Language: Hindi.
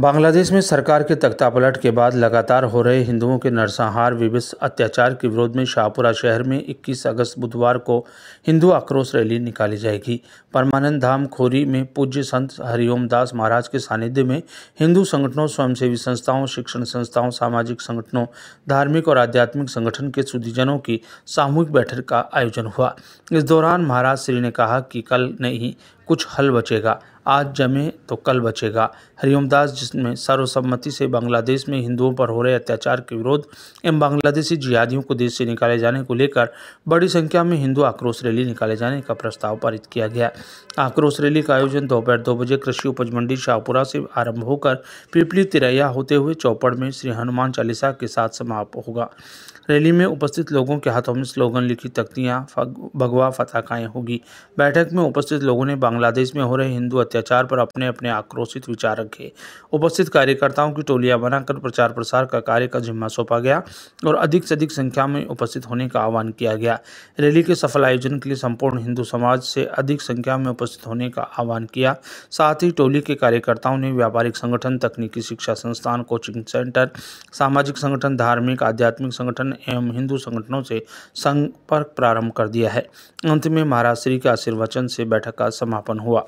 बांग्लादेश में सरकार के तख्तापलट के बाद लगातार हो रहे हिंदुओं के नरसंहार विभिन्न अत्याचार के विरोध में शाहपुरा शहर में 21 अगस्त बुधवार को हिंदू आक्रोश रैली निकाली जाएगी परमानंद धाम खोरी में पूज्य संत हरिओम दास महाराज के सानिध्य में हिंदू संगठनों स्वयंसेवी संस्थाओं शिक्षण संस्थाओं सामाजिक संगठनों धार्मिक और आध्यात्मिक संगठन के सुदीजनों की सामूहिक बैठक का आयोजन हुआ इस दौरान महाराज श्री ने कहा कि कल नहीं कुछ हल बचेगा आज जमे तो कल बचेगा हरिओम दास जिसमें सर्वसम्मति से बांग्लादेश में हिंदुओं पर हो रहे अत्याचार के विरोध एवं बांग्लादेशी जिहादियों को देश से निकाले जाने को लेकर बड़ी संख्या में हिंदू आक्रोश रैली निकाले जाने का प्रस्ताव पारित किया गया आक्रोश रैली का आयोजन दोपहर दो, दो बजे कृषि उपज मंडी शाहपुरा से आरंभ होकर पिपली तिरैया होते हुए चौपड़ में श्री हनुमान चालीसा के साथ समाप्त होगा रैली में उपस्थित लोगों के हाथों में स्लोगन लिखी तख्तियाँ भगवा फताकाएँ होगी बैठक में उपस्थित लोगों ने बांग्लादेश में हो रहे हिंदू अत्याचार पर अपने अपने आक्रोशित विचार रखे उपस्थित कार्यकर्ताओं की टोलियां बनाकर प्रचार प्रसार का कार्य का जिम्मा सौंपा गया और अधिक से अधिक संख्या में उपस्थित होने का आह्वान किया गया रैली के सफल आयोजन के लिए संपूर्ण हिंदू समाज से अधिक संख्या में उपस्थित होने का आह्वान किया साथ ही टोली के कार्यकर्ताओं ने व्यापारिक संगठन तकनीकी शिक्षा संस्थान कोचिंग सेंटर सामाजिक संगठन धार्मिक आध्यात्मिक संगठन एवं हिंदू संगठनों से संपर्क प्रारंभ कर दिया है अंत में महाराज श्री के आशीर्वचन से बैठक का समापन स्थापन हुआ